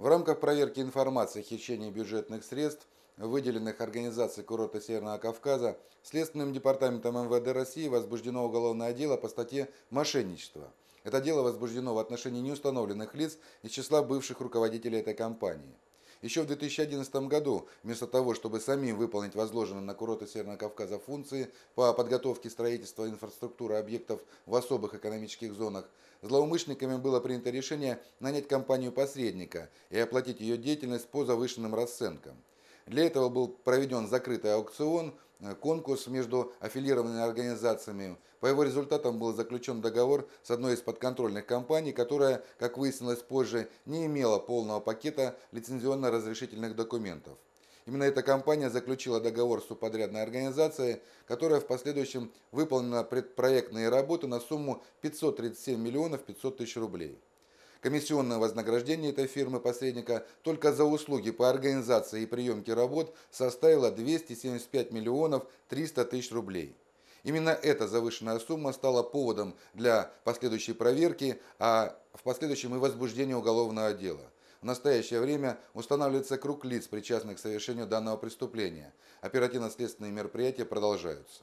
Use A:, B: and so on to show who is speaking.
A: В рамках проверки информации о хищении бюджетных средств, выделенных организацией курорта Северного Кавказа, Следственным департаментом МВД России возбуждено уголовное дело по статье «Мошенничество». Это дело возбуждено в отношении неустановленных лиц из числа бывших руководителей этой компании. Еще в 2011 году, вместо того, чтобы самим выполнить возложенные на курорты Северного Кавказа функции по подготовке строительства инфраструктуры объектов в особых экономических зонах, злоумышленниками было принято решение нанять компанию-посредника и оплатить ее деятельность по завышенным расценкам. Для этого был проведен закрытый аукцион, э, конкурс между аффилированными организациями. По его результатам был заключен договор с одной из подконтрольных компаний, которая, как выяснилось позже, не имела полного пакета лицензионно-разрешительных документов. Именно эта компания заключила договор с уподрядной организацией, которая в последующем выполнила предпроектные работы на сумму 537 миллионов 500 тысяч рублей. Комиссионное вознаграждение этой фирмы-посредника только за услуги по организации и приемке работ составило 275 миллионов 300 тысяч рублей. Именно эта завышенная сумма стала поводом для последующей проверки, а в последующем и возбуждения уголовного дела. В настоящее время устанавливается круг лиц, причастных к совершению данного преступления. Оперативно-следственные мероприятия продолжаются.